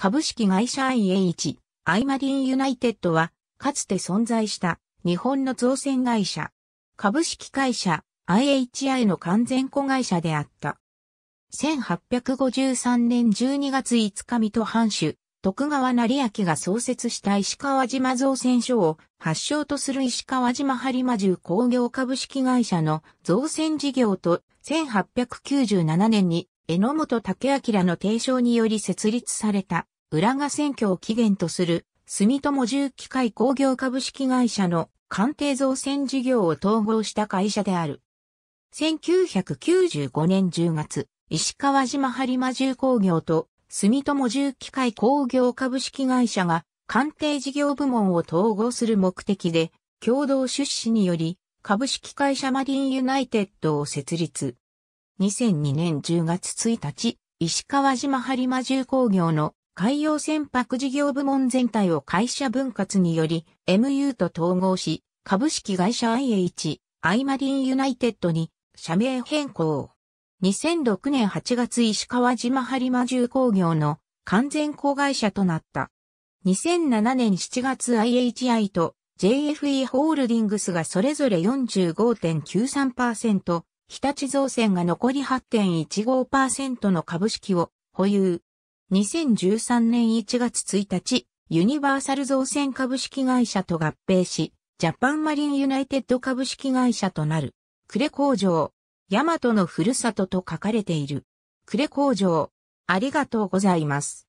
株式会社 IH、アイマリンユナイテッドは、かつて存在した日本の造船会社、株式会社 IHI の完全子会社であった。1853年12月5日水戸藩主、徳川成明が創設した石川島造船所を発祥とする石川島播磨重工業株式会社の造船事業と1897年に榎本武明の提唱により設立された、浦賀選挙を起源とする、住友重機械工業株式会社の鑑定造船事業を統合した会社である。1995年10月、石川島播磨重工業と住友重機械工業株式会社が鑑定事業部門を統合する目的で、共同出資により、株式会社マリンユナイテッドを設立。2002年10月1日、石川島播磨重工業の海洋船舶事業部門全体を会社分割により MU と統合し、株式会社 IH、アイマリンユナイテッドに社名変更。2006年8月石川島播磨重工業の完全子会社となった。2007年7月 IHI と JFE ホールディングスがそれぞれ45.93%、日立造船が残り8.15%の株式を保有。2013年1月1日、ユニバーサル造船株式会社と合併し、ジャパンマリンユナイテッド株式会社となる。呉工場、ヤマトのふるさとと書かれている。呉工場、ありがとうございます。